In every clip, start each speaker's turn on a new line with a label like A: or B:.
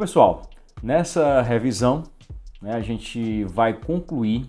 A: pessoal, nessa revisão né, a gente vai concluir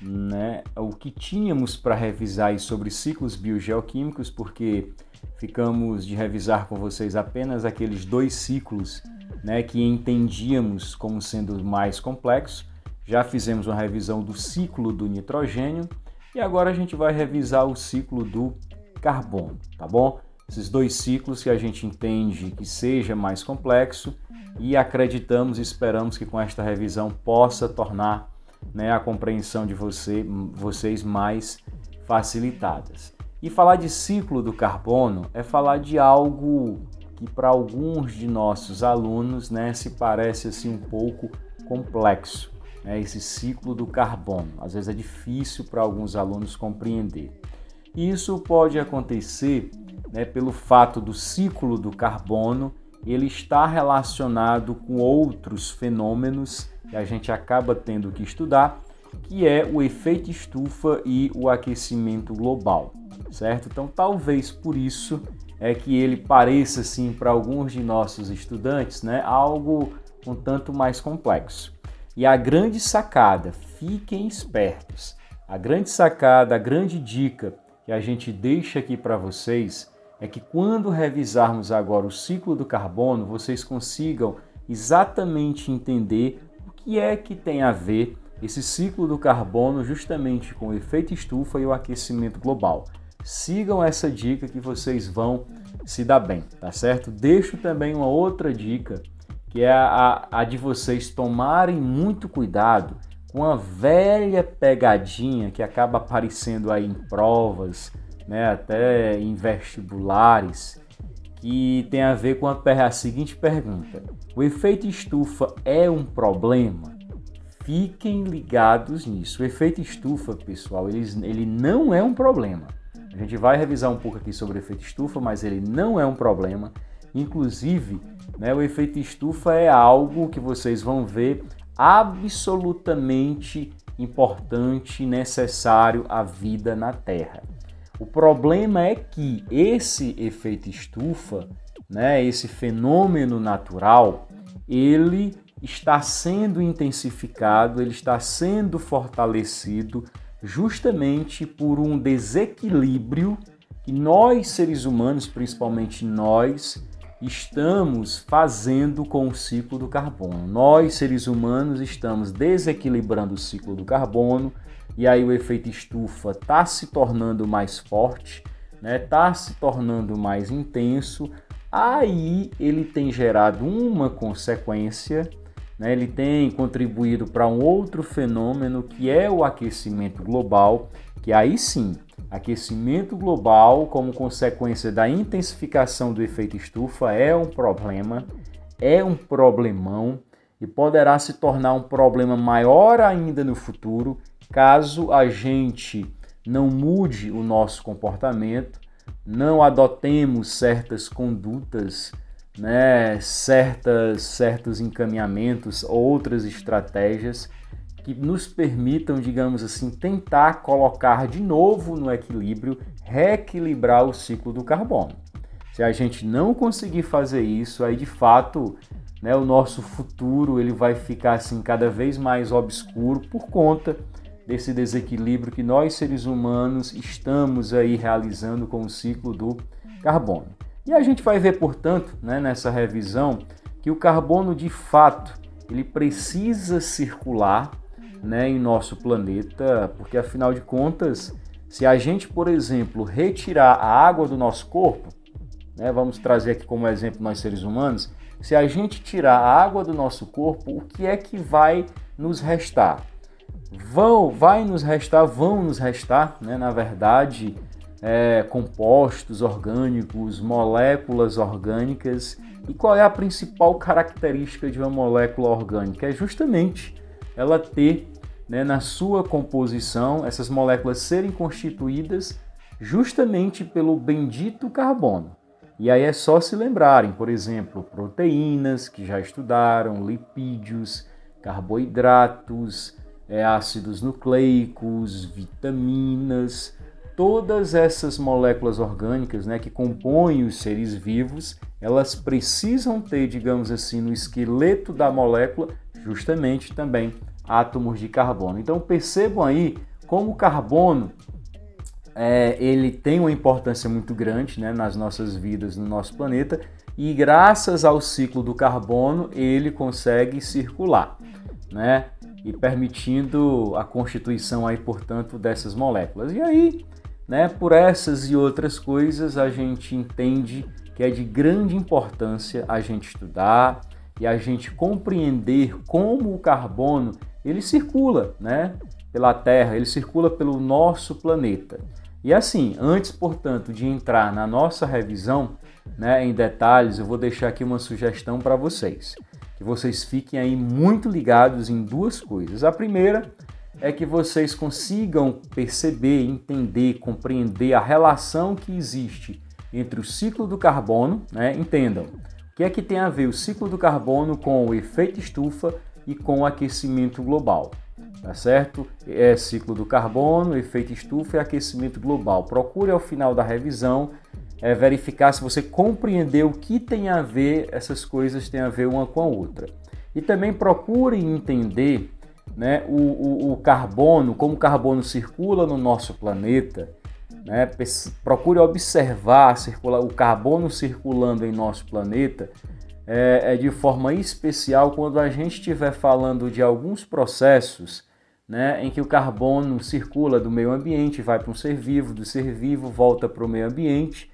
A: né, o que tínhamos para revisar sobre ciclos biogeoquímicos, porque ficamos de revisar com vocês apenas aqueles dois ciclos né, que entendíamos como sendo mais complexos. Já fizemos uma revisão do ciclo do nitrogênio e agora a gente vai revisar o ciclo do carbono, tá bom? Esses dois ciclos que a gente entende que seja mais complexo e acreditamos e esperamos que com esta revisão possa tornar né, a compreensão de você, vocês mais facilitadas. E falar de ciclo do carbono é falar de algo que para alguns de nossos alunos né, se parece assim um pouco complexo, né, esse ciclo do carbono. Às vezes é difícil para alguns alunos compreender. Isso pode acontecer né, pelo fato do ciclo do carbono ele está relacionado com outros fenômenos que a gente acaba tendo que estudar, que é o efeito estufa e o aquecimento global, certo? Então, talvez por isso é que ele pareça assim para alguns de nossos estudantes, né, algo um tanto mais complexo. E a grande sacada, fiquem espertos. A grande sacada, a grande dica que a gente deixa aqui para vocês é que quando revisarmos agora o ciclo do carbono, vocês consigam exatamente entender o que é que tem a ver esse ciclo do carbono justamente com o efeito estufa e o aquecimento global. Sigam essa dica que vocês vão se dar bem, tá certo? Deixo também uma outra dica, que é a, a de vocês tomarem muito cuidado com a velha pegadinha que acaba aparecendo aí em provas, né, até em vestibulares, que tem a ver com a, a seguinte pergunta: O efeito estufa é um problema? Fiquem ligados nisso. O efeito estufa, pessoal, ele, ele não é um problema. A gente vai revisar um pouco aqui sobre o efeito estufa, mas ele não é um problema. Inclusive, né, o efeito estufa é algo que vocês vão ver absolutamente importante e necessário à vida na Terra. O problema é que esse efeito estufa, né, esse fenômeno natural, ele está sendo intensificado, ele está sendo fortalecido justamente por um desequilíbrio que nós seres humanos, principalmente nós, estamos fazendo com o ciclo do carbono. Nós seres humanos estamos desequilibrando o ciclo do carbono e aí o efeito estufa está se tornando mais forte, está né? Tá se tornando mais intenso, aí ele tem gerado uma consequência, né? ele tem contribuído para um outro fenômeno que é o aquecimento global, que aí sim, aquecimento global como consequência da intensificação do efeito estufa é um problema, é um problemão e poderá se tornar um problema maior ainda no futuro Caso a gente não mude o nosso comportamento, não adotemos certas condutas, né, certas, certos encaminhamentos, outras estratégias que nos permitam, digamos assim, tentar colocar de novo no equilíbrio, reequilibrar o ciclo do carbono. Se a gente não conseguir fazer isso, aí de fato né, o nosso futuro ele vai ficar assim cada vez mais obscuro por conta desse desequilíbrio que nós seres humanos estamos aí realizando com o ciclo do carbono. E a gente vai ver, portanto, né, nessa revisão, que o carbono de fato ele precisa circular né, em nosso planeta, porque afinal de contas, se a gente, por exemplo, retirar a água do nosso corpo, né, vamos trazer aqui como exemplo nós seres humanos, se a gente tirar a água do nosso corpo, o que é que vai nos restar? vão, vai nos restar, vão nos restar, né, na verdade, é, compostos orgânicos, moléculas orgânicas. E qual é a principal característica de uma molécula orgânica? É justamente ela ter né, na sua composição essas moléculas serem constituídas justamente pelo bendito carbono. E aí é só se lembrarem, por exemplo, proteínas que já estudaram, lipídios, carboidratos, é, ácidos nucleicos, vitaminas, todas essas moléculas orgânicas né, que compõem os seres vivos, elas precisam ter, digamos assim, no esqueleto da molécula, justamente também átomos de carbono. Então percebam aí como o carbono é, ele tem uma importância muito grande né, nas nossas vidas, no nosso planeta, e graças ao ciclo do carbono ele consegue circular. Né? e permitindo a constituição aí, portanto, dessas moléculas. E aí, né, por essas e outras coisas, a gente entende que é de grande importância a gente estudar e a gente compreender como o carbono ele circula, né, pela Terra, ele circula pelo nosso planeta. E assim, antes, portanto, de entrar na nossa revisão, né, em detalhes, eu vou deixar aqui uma sugestão para vocês que vocês fiquem aí muito ligados em duas coisas. A primeira é que vocês consigam perceber, entender, compreender a relação que existe entre o ciclo do carbono, né? entendam, o que é que tem a ver o ciclo do carbono com o efeito estufa e com o aquecimento global, tá certo? É ciclo do carbono, efeito estufa e aquecimento global. Procure ao final da revisão é verificar se você compreendeu o que tem a ver, essas coisas têm a ver uma com a outra. E também procure entender né, o, o, o carbono, como o carbono circula no nosso planeta. Né? Procure observar circula, o carbono circulando em nosso planeta é, é, de forma especial quando a gente estiver falando de alguns processos né, em que o carbono circula do meio ambiente, vai para um ser vivo, do ser vivo volta para o meio ambiente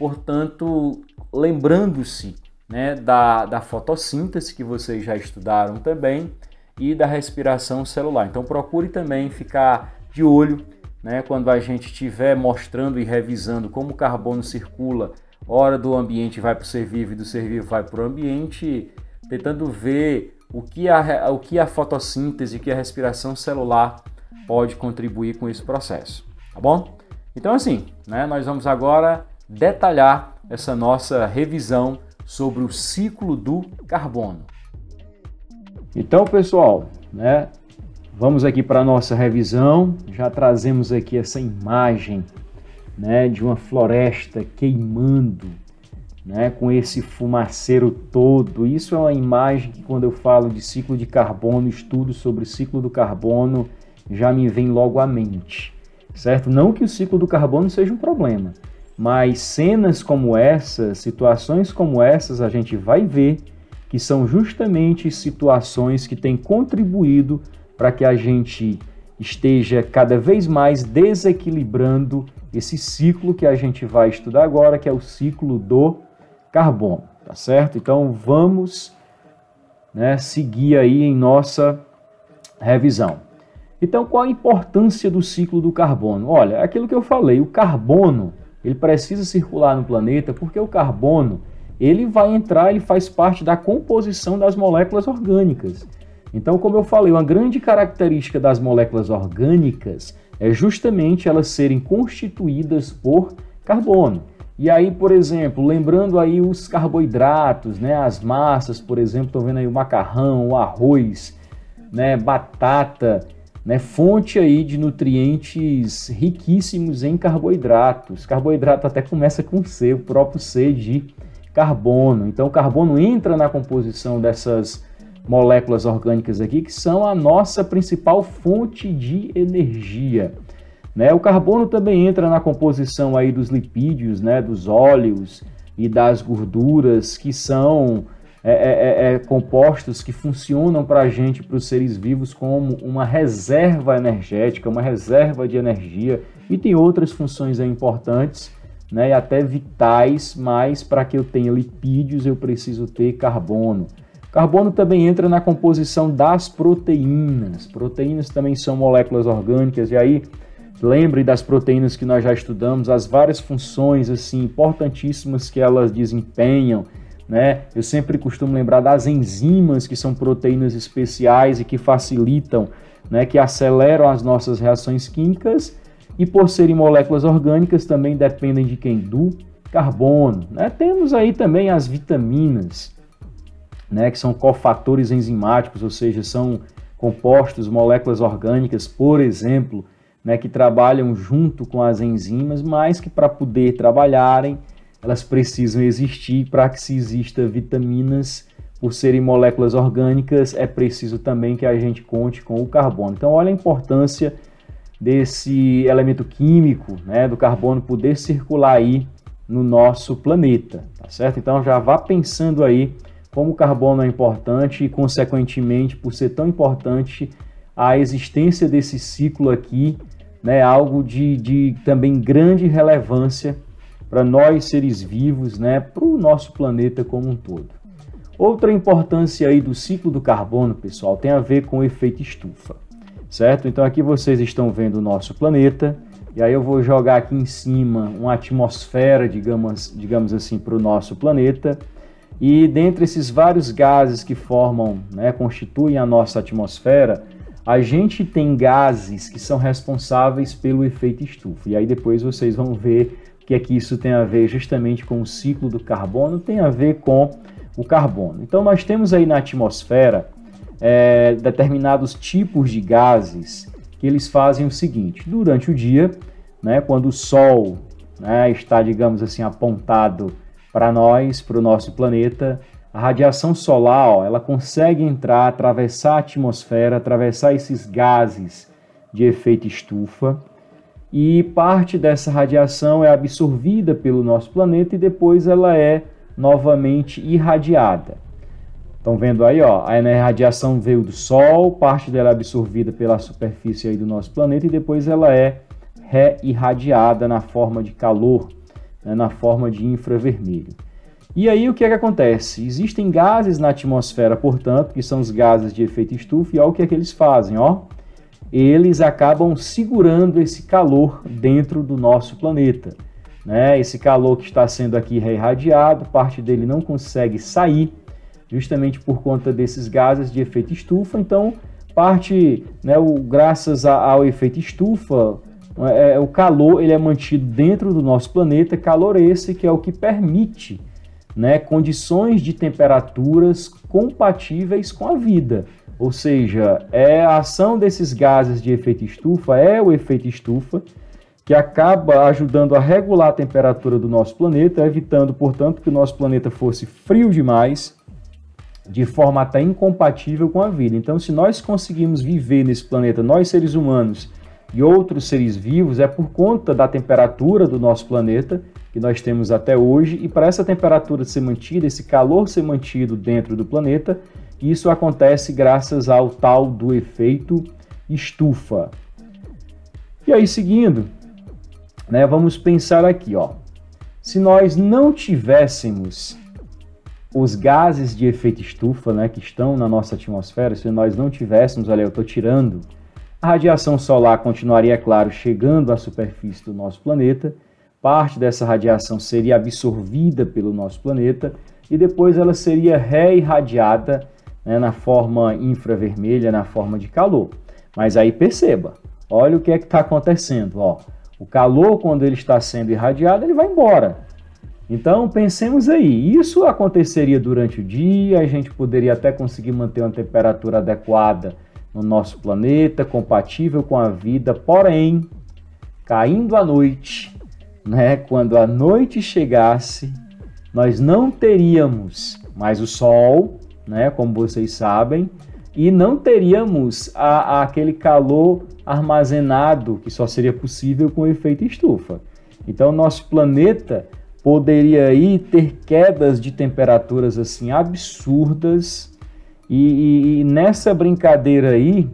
A: Portanto, lembrando-se né, da, da fotossíntese que vocês já estudaram também e da respiração celular. Então procure também ficar de olho né, quando a gente estiver mostrando e revisando como o carbono circula, hora do ambiente vai para o ser vivo e do ser vivo vai para o ambiente, tentando ver o que, a, o que a fotossíntese, o que a respiração celular pode contribuir com esse processo, tá bom? Então assim, né, nós vamos agora detalhar essa nossa revisão sobre o ciclo do carbono. Então, pessoal, né, vamos aqui para a nossa revisão. Já trazemos aqui essa imagem né, de uma floresta queimando né, com esse fumaceiro todo. Isso é uma imagem que, quando eu falo de ciclo de carbono, estudo sobre o ciclo do carbono, já me vem logo à mente. Certo? Não que o ciclo do carbono seja um problema, mas cenas como essas, situações como essas, a gente vai ver que são justamente situações que têm contribuído para que a gente esteja cada vez mais desequilibrando esse ciclo que a gente vai estudar agora, que é o ciclo do carbono, tá certo? Então vamos né, seguir aí em nossa revisão. Então, qual a importância do ciclo do carbono? Olha, é aquilo que eu falei, o carbono ele precisa circular no planeta porque o carbono ele vai entrar, ele faz parte da composição das moléculas orgânicas. Então, como eu falei, uma grande característica das moléculas orgânicas é justamente elas serem constituídas por carbono. E aí, por exemplo, lembrando aí os carboidratos, né, as massas, por exemplo, estão vendo aí o macarrão, o arroz, né, batata, né, fonte aí de nutrientes riquíssimos em carboidratos. Carboidrato até começa com C, o próprio C de carbono. Então, o carbono entra na composição dessas moléculas orgânicas aqui, que são a nossa principal fonte de energia. Né? O carbono também entra na composição aí dos lipídios, né, dos óleos e das gorduras, que são é, é, é, é, compostos que funcionam para a gente, para os seres vivos, como uma reserva energética, uma reserva de energia, e tem outras funções importantes né, e até vitais, mas para que eu tenha lipídios eu preciso ter carbono. Carbono também entra na composição das proteínas. Proteínas também são moléculas orgânicas, e aí lembre das proteínas que nós já estudamos, as várias funções assim importantíssimas que elas desempenham né? Eu sempre costumo lembrar das enzimas, que são proteínas especiais e que facilitam, né, que aceleram as nossas reações químicas. E por serem moléculas orgânicas, também dependem de quem? Do carbono. Né? Temos aí também as vitaminas, né, que são cofatores enzimáticos, ou seja, são compostos, moléculas orgânicas, por exemplo, né, que trabalham junto com as enzimas, mas que para poder trabalharem elas precisam existir para que se exista vitaminas por serem moléculas orgânicas, é preciso também que a gente conte com o carbono. Então, olha a importância desse elemento químico, né, do carbono poder circular aí no nosso planeta, tá certo? Então, já vá pensando aí como o carbono é importante e, consequentemente, por ser tão importante, a existência desse ciclo aqui, né, algo de, de também grande relevância para nós seres vivos, né, para o nosso planeta como um todo. Outra importância aí do ciclo do carbono, pessoal, tem a ver com o efeito estufa, certo? Então aqui vocês estão vendo o nosso planeta, e aí eu vou jogar aqui em cima uma atmosfera, digamos, digamos assim, para o nosso planeta. E dentre esses vários gases que formam, né, constituem a nossa atmosfera, a gente tem gases que são responsáveis pelo efeito estufa. E aí depois vocês vão ver que aqui isso tem a ver justamente com o ciclo do carbono, tem a ver com o carbono. Então, nós temos aí na atmosfera é, determinados tipos de gases que eles fazem o seguinte: durante o dia, né, quando o Sol né, está, digamos assim, apontado para nós, para o nosso planeta, a radiação solar ó, ela consegue entrar, atravessar a atmosfera, atravessar esses gases de efeito estufa e parte dessa radiação é absorvida pelo nosso planeta e depois ela é novamente irradiada. Estão vendo aí, ó, né, a radiação veio do Sol, parte dela é absorvida pela superfície aí do nosso planeta e depois ela é reirradiada na forma de calor, né, na forma de infravermelho. E aí o que é que acontece? Existem gases na atmosfera, portanto, que são os gases de efeito estufa, e olha o que é que eles fazem, ó eles acabam segurando esse calor dentro do nosso planeta. Né? Esse calor que está sendo aqui reirradiado, parte dele não consegue sair, justamente por conta desses gases de efeito estufa. Então, parte, né, o, graças a, ao efeito estufa, é, é o calor ele é mantido dentro do nosso planeta, calor esse que é o que permite né, condições de temperaturas compatíveis com a vida. Ou seja, é a ação desses gases de efeito estufa, é o efeito estufa, que acaba ajudando a regular a temperatura do nosso planeta, evitando, portanto, que o nosso planeta fosse frio demais, de forma até incompatível com a vida. Então, se nós conseguimos viver nesse planeta, nós seres humanos e outros seres vivos, é por conta da temperatura do nosso planeta que nós temos até hoje, e para essa temperatura ser mantida, esse calor ser mantido dentro do planeta, isso acontece graças ao tal do efeito estufa. E aí, seguindo, né, vamos pensar aqui, ó. Se nós não tivéssemos os gases de efeito estufa, né, que estão na nossa atmosfera, se nós não tivéssemos, olha, eu estou tirando, a radiação solar continuaria, é claro, chegando à superfície do nosso planeta. Parte dessa radiação seria absorvida pelo nosso planeta e depois ela seria reirradiada né, na forma infravermelha, na forma de calor. Mas aí perceba, olha o que é que está acontecendo. Ó. O calor, quando ele está sendo irradiado, ele vai embora. Então pensemos aí, isso aconteceria durante o dia, a gente poderia até conseguir manter uma temperatura adequada no nosso planeta, compatível com a vida, porém, caindo a noite, né, quando a noite chegasse, nós não teríamos mais o sol, né? Como vocês sabem. E não teríamos a, a aquele calor armazenado que só seria possível com o efeito estufa. Então, nosso planeta poderia aí ter quedas de temperaturas assim absurdas. E, e, e, nessa brincadeira aí,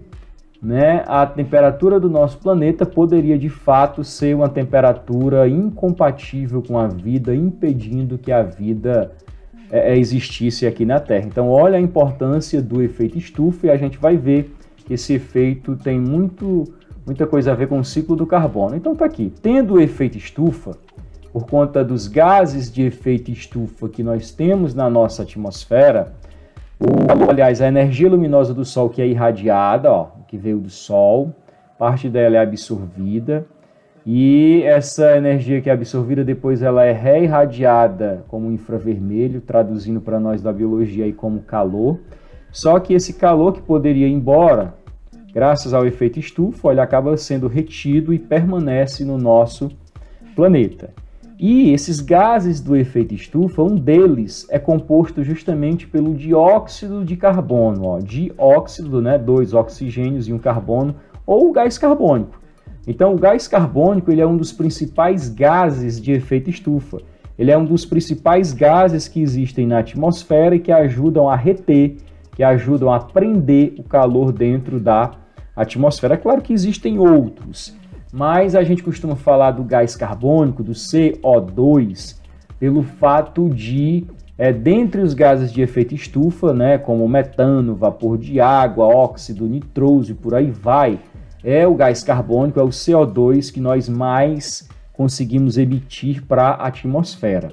A: né, a temperatura do nosso planeta poderia de fato ser uma temperatura incompatível com a vida, impedindo que a vida é, é existisse aqui na Terra. Então, olha a importância do efeito estufa e a gente vai ver que esse efeito tem muito, muita coisa a ver com o ciclo do carbono. Então, está aqui. Tendo o efeito estufa, por conta dos gases de efeito estufa que nós temos na nossa atmosfera, o, aliás, a energia luminosa do Sol que é irradiada, ó, que veio do Sol, parte dela é absorvida e essa energia que é absorvida depois ela é reirradiada como infravermelho, traduzindo para nós da biologia aí como calor. Só que esse calor que poderia ir embora, graças ao efeito estufa, ele acaba sendo retido e permanece no nosso planeta. E esses gases do efeito estufa, um deles é composto justamente pelo dióxido de carbono, ó, dióxido, né, dois oxigênios e um carbono, ou gás carbônico. Então, o gás carbônico ele é um dos principais gases de efeito estufa. Ele é um dos principais gases que existem na atmosfera e que ajudam a reter, que ajudam a prender o calor dentro da atmosfera. É claro que existem outros, mas a gente costuma falar do gás carbônico, do CO2, pelo fato de, é, dentre os gases de efeito estufa, né, como metano, vapor de água, óxido nitroso e por aí vai, é o gás carbônico, é o CO2 que nós mais conseguimos emitir para a atmosfera,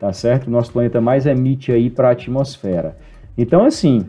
A: tá certo? nosso planeta mais emite aí para a atmosfera. Então, assim,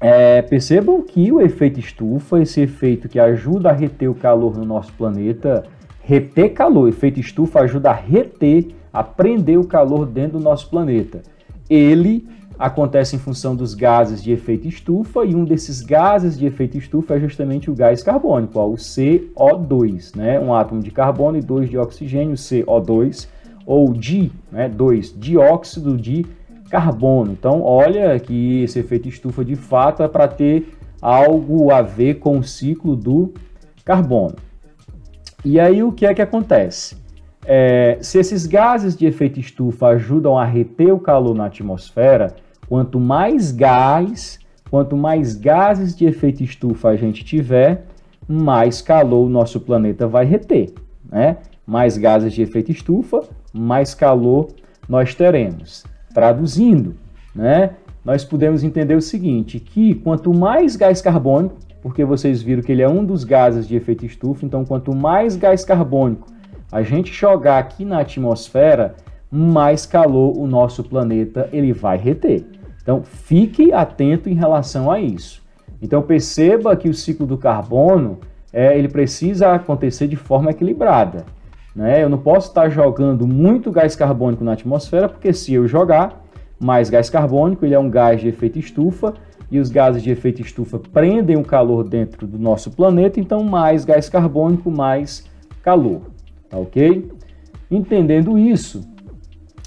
A: é, percebam que o efeito estufa, esse efeito que ajuda a reter o calor no nosso planeta, reter calor, efeito estufa ajuda a reter, a prender o calor dentro do nosso planeta. Ele acontece em função dos gases de efeito estufa, e um desses gases de efeito estufa é justamente o gás carbônico, ó, o CO2, né? um átomo de carbono e dois de oxigênio, CO2, ou di, né? dois, dióxido de carbono. Então, olha que esse efeito estufa de fato é para ter algo a ver com o ciclo do carbono. E aí, o que é que acontece? É, se esses gases de efeito estufa ajudam a reter o calor na atmosfera, quanto mais gás, quanto mais gases de efeito estufa a gente tiver, mais calor o nosso planeta vai reter, né? Mais gases de efeito estufa, mais calor nós teremos. Traduzindo, né? Nós podemos entender o seguinte, que quanto mais gás carbônico, porque vocês viram que ele é um dos gases de efeito estufa, então quanto mais gás carbônico a gente jogar aqui na atmosfera, mais calor o nosso planeta ele vai reter. Então fique atento em relação a isso. Então perceba que o ciclo do carbono é, ele precisa acontecer de forma equilibrada. Né? Eu não posso estar jogando muito gás carbônico na atmosfera, porque se eu jogar mais gás carbônico, ele é um gás de efeito estufa, e os gases de efeito estufa prendem o calor dentro do nosso planeta, então mais gás carbônico, mais calor tá ok? Entendendo isso,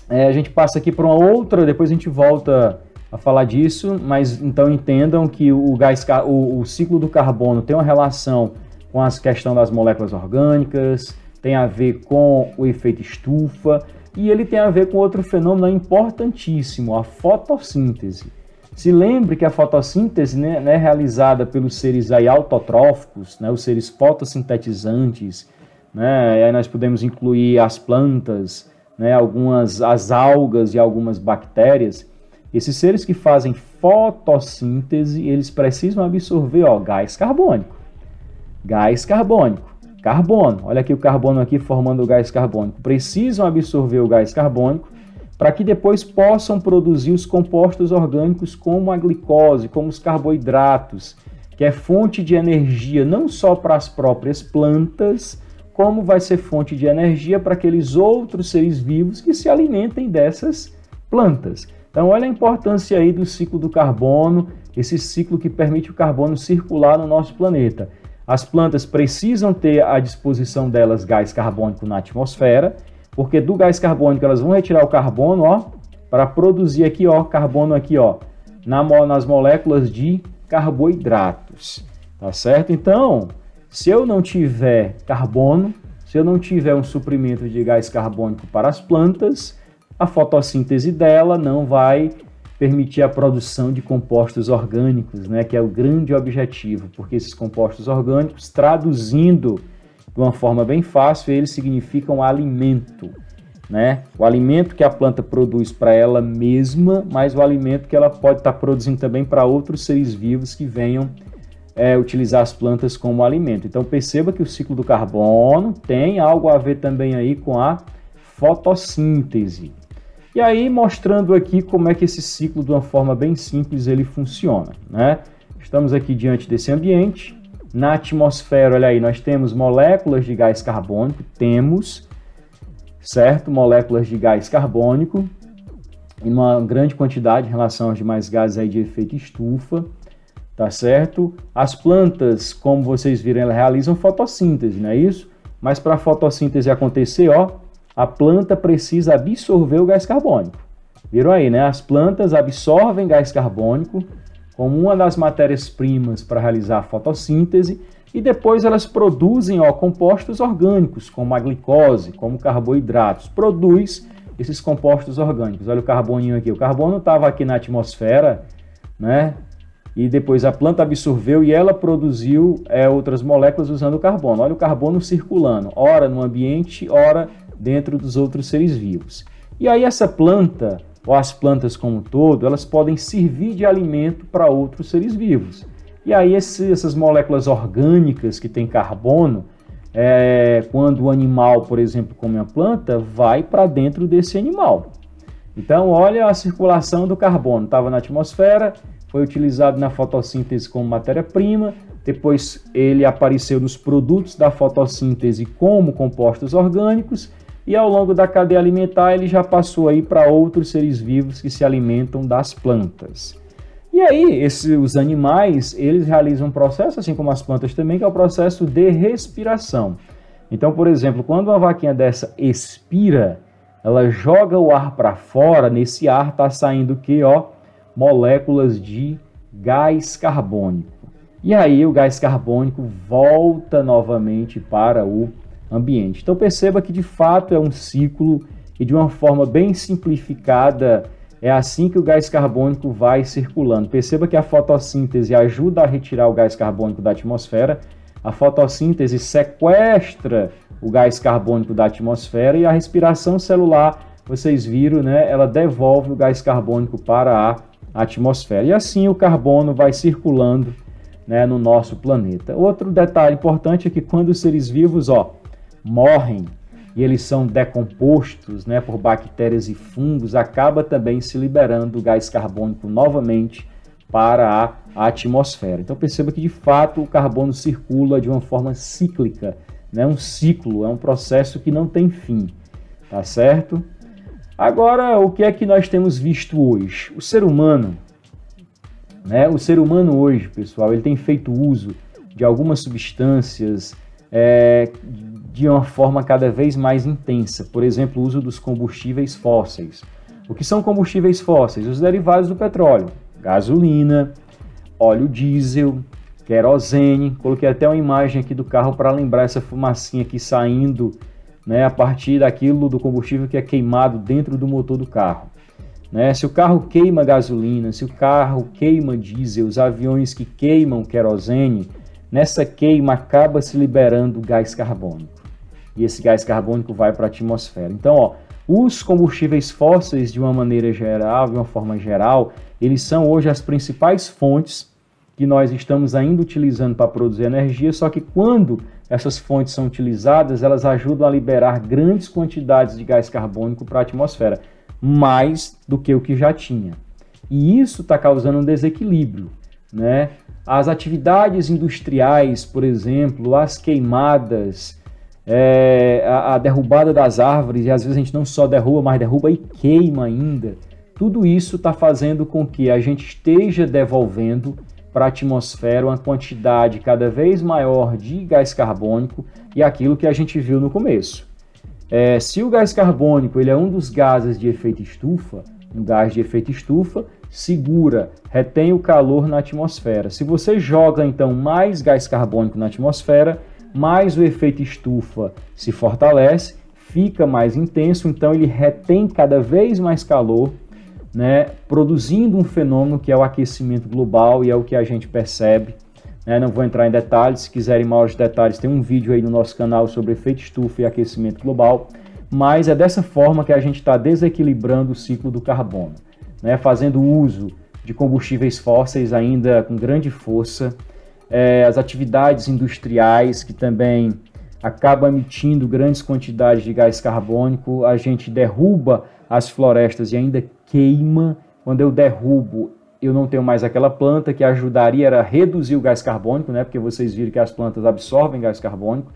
A: é, a gente passa aqui para uma outra, depois a gente volta a falar disso, mas então entendam que o, gás, o, o ciclo do carbono tem uma relação com a questão das moléculas orgânicas, tem a ver com o efeito estufa e ele tem a ver com outro fenômeno importantíssimo, a fotossíntese. Se lembre que a fotossíntese né, né é realizada pelos seres aí autotróficos, né, os seres fotossintetizantes, né? E aí nós podemos incluir as plantas, né? algumas as algas e algumas bactérias. Esses seres que fazem fotossíntese, eles precisam absorver ó, gás carbônico. Gás carbônico. Carbono. Olha aqui o carbono aqui formando o gás carbônico. Precisam absorver o gás carbônico para que depois possam produzir os compostos orgânicos como a glicose, como os carboidratos, que é fonte de energia não só para as próprias plantas, como vai ser fonte de energia para aqueles outros seres vivos que se alimentem dessas plantas. Então, olha a importância aí do ciclo do carbono, esse ciclo que permite o carbono circular no nosso planeta. As plantas precisam ter à disposição delas gás carbônico na atmosfera, porque do gás carbônico elas vão retirar o carbono, ó, para produzir aqui, ó, carbono aqui, ó, nas moléculas de carboidratos, tá certo? Então, se eu não tiver carbono, se eu não tiver um suprimento de gás carbônico para as plantas, a fotossíntese dela não vai permitir a produção de compostos orgânicos, né, que é o grande objetivo, porque esses compostos orgânicos, traduzindo de uma forma bem fácil, eles significam alimento, né? O alimento que a planta produz para ela mesma, mas o alimento que ela pode estar tá produzindo também para outros seres vivos que venham é, utilizar as plantas como alimento. Então perceba que o ciclo do carbono tem algo a ver também aí com a fotossíntese. E aí mostrando aqui como é que esse ciclo, de uma forma bem simples, ele funciona. Né? Estamos aqui diante desse ambiente. Na atmosfera, olha aí, nós temos moléculas de gás carbônico, temos, certo? Moléculas de gás carbônico em uma grande quantidade em relação aos demais gases aí de efeito estufa tá certo? As plantas, como vocês viram, elas realizam fotossíntese, não é isso? Mas para a fotossíntese acontecer, ó, a planta precisa absorver o gás carbônico. Viram aí, né? As plantas absorvem gás carbônico como uma das matérias-primas para realizar a fotossíntese e depois elas produzem ó, compostos orgânicos, como a glicose, como carboidratos. Produz esses compostos orgânicos. Olha o carboninho aqui. O carbono estava aqui na atmosfera, né? e depois a planta absorveu e ela produziu é, outras moléculas usando o carbono. Olha o carbono circulando, ora no ambiente, ora dentro dos outros seres vivos. E aí essa planta, ou as plantas como um todo, elas podem servir de alimento para outros seres vivos. E aí esse, essas moléculas orgânicas que têm carbono, é, quando o animal, por exemplo, come a planta, vai para dentro desse animal. Então, olha a circulação do carbono. Estava na atmosfera, foi utilizado na fotossíntese como matéria-prima, depois ele apareceu nos produtos da fotossíntese como compostos orgânicos e ao longo da cadeia alimentar ele já passou aí para outros seres vivos que se alimentam das plantas. E aí, esse, os animais, eles realizam um processo, assim como as plantas também, que é o processo de respiração. Então, por exemplo, quando uma vaquinha dessa expira, ela joga o ar para fora, nesse ar está saindo o que, ó? moléculas de gás carbônico. E aí o gás carbônico volta novamente para o ambiente. Então perceba que de fato é um ciclo e de uma forma bem simplificada é assim que o gás carbônico vai circulando. Perceba que a fotossíntese ajuda a retirar o gás carbônico da atmosfera, a fotossíntese sequestra o gás carbônico da atmosfera e a respiração celular, vocês viram, né, ela devolve o gás carbônico para a atmosfera. E assim o carbono vai circulando né, no nosso planeta. Outro detalhe importante é que quando os seres vivos ó, morrem e eles são decompostos né, por bactérias e fungos, acaba também se liberando o gás carbônico novamente para a atmosfera. Então perceba que de fato o carbono circula de uma forma cíclica, né? um ciclo, é um processo que não tem fim, tá certo? Agora, o que é que nós temos visto hoje? O ser humano, né? O ser humano hoje, pessoal, ele tem feito uso de algumas substâncias é, de uma forma cada vez mais intensa. Por exemplo, o uso dos combustíveis fósseis. O que são combustíveis fósseis? Os derivados do petróleo: gasolina, óleo diesel, querosene. Coloquei até uma imagem aqui do carro para lembrar essa fumacinha aqui saindo né, a partir daquilo do combustível que é queimado dentro do motor do carro. Né? Se o carro queima gasolina, se o carro queima diesel, os aviões que queimam querosene, nessa queima acaba se liberando gás carbônico. E esse gás carbônico vai para a atmosfera. Então, ó, os combustíveis fósseis, de uma maneira geral, de uma forma geral, eles são hoje as principais fontes que nós estamos ainda utilizando para produzir energia, só que quando essas fontes são utilizadas, elas ajudam a liberar grandes quantidades de gás carbônico para a atmosfera, mais do que o que já tinha. E isso está causando um desequilíbrio. Né? As atividades industriais, por exemplo, as queimadas, é, a, a derrubada das árvores, e às vezes a gente não só derruba, mas derruba e queima ainda. Tudo isso está fazendo com que a gente esteja devolvendo para a atmosfera uma quantidade cada vez maior de gás carbônico e aquilo que a gente viu no começo. É, se o gás carbônico ele é um dos gases de efeito estufa, um gás de efeito estufa segura, retém o calor na atmosfera. Se você joga então mais gás carbônico na atmosfera, mais o efeito estufa se fortalece, fica mais intenso, então ele retém cada vez mais calor né, produzindo um fenômeno que é o aquecimento global e é o que a gente percebe. Né? Não vou entrar em detalhes, se quiserem maiores detalhes, tem um vídeo aí no nosso canal sobre efeito estufa e aquecimento global, mas é dessa forma que a gente está desequilibrando o ciclo do carbono, né? fazendo uso de combustíveis fósseis ainda com grande força, é, as atividades industriais que também acabam emitindo grandes quantidades de gás carbônico, a gente derruba as florestas e ainda queima. Quando eu derrubo, eu não tenho mais aquela planta que ajudaria a reduzir o gás carbônico, né? Porque vocês viram que as plantas absorvem gás carbônico.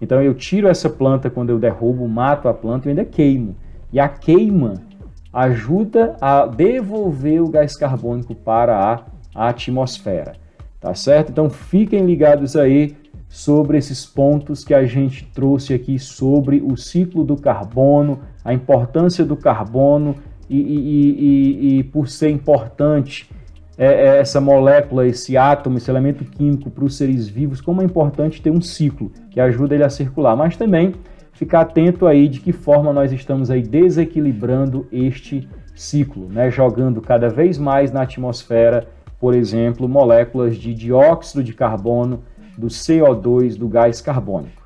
A: Então eu tiro essa planta quando eu derrubo, mato a planta e ainda queimo. E a queima ajuda a devolver o gás carbônico para a, a atmosfera, tá certo? Então fiquem ligados aí sobre esses pontos que a gente trouxe aqui sobre o ciclo do carbono, a importância do carbono e, e, e, e por ser importante é, é, essa molécula, esse átomo, esse elemento químico para os seres vivos, como é importante ter um ciclo que ajuda ele a circular, mas também ficar atento aí de que forma nós estamos aí desequilibrando este ciclo, né? jogando cada vez mais na atmosfera, por exemplo, moléculas de dióxido de carbono do CO2 do gás carbônico.